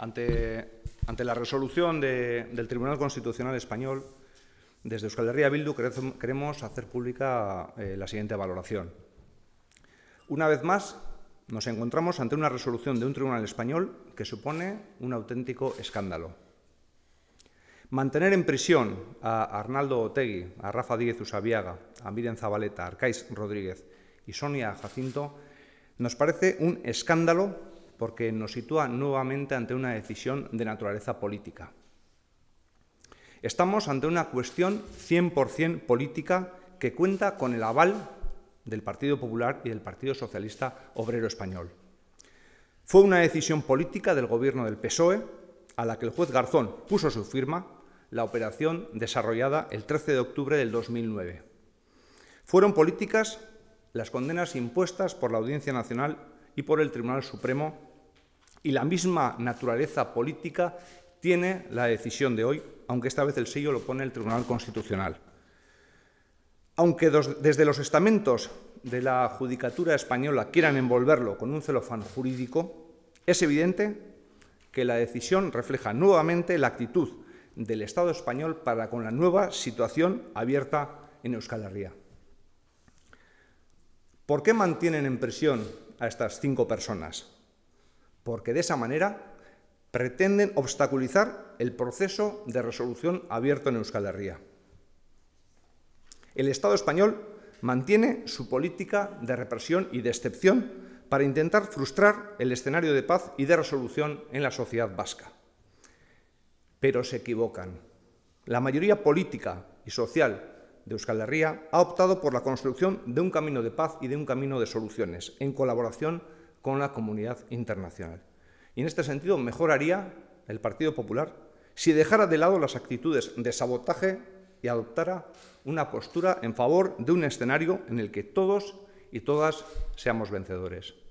Ante, ante la resolución del Tribunal Constitucional Español, desde Euskal Herria Bildu queremos hacer pública eh, la siguiente valoración. Una vez más, nos encontramos ante una resolución de un tribunal español que supone un auténtico escándalo. Mantener en prisión a Arnaldo Otegui, a Rafa Díez Usabiaga, a Miren Zabaleta, a Arcais Rodríguez y Sonia Jacinto nos parece un escándalo porque nos sitúa nuevamente ante una decisión de naturaleza política. Estamos ante una cuestión 100% política que cuenta con el aval del Partido Popular y del Partido Socialista Obrero Español. Fue una decisión política del gobierno del PSOE a la que el juez Garzón puso su firma, la operación desarrollada el 13 de octubre del 2009. Fueron políticas las condenas impuestas por la Audiencia Nacional y por el Tribunal Supremo y la misma naturaleza política tiene la decisión de hoy, aunque esta vez el sello lo pone el Tribunal Constitucional. Aunque desde los estamentos de la Judicatura española quieran envolverlo con un celofán jurídico, es evidente que la decisión refleja nuevamente la actitud del Estado español para con la nueva situación abierta en Euskal Herria. ¿Por qué mantienen en prisión a estas cinco personas? porque de esa manera pretenden obstaculizar el proceso de resolución abierto en Euskal Herria. El Estado español mantiene su política de represión y de excepción para intentar frustrar el escenario de paz y de resolución en la sociedad vasca. Pero se equivocan. La mayoría política y social de Euskal Herria ha optado por la construcción de un camino de paz y de un camino de soluciones, en colaboración con con la comunidad internacional. Y en este sentido mejoraría el Partido Popular si dejara de lado las actitudes de sabotaje y adoptara una postura en favor de un escenario en el que todos y todas seamos vencedores.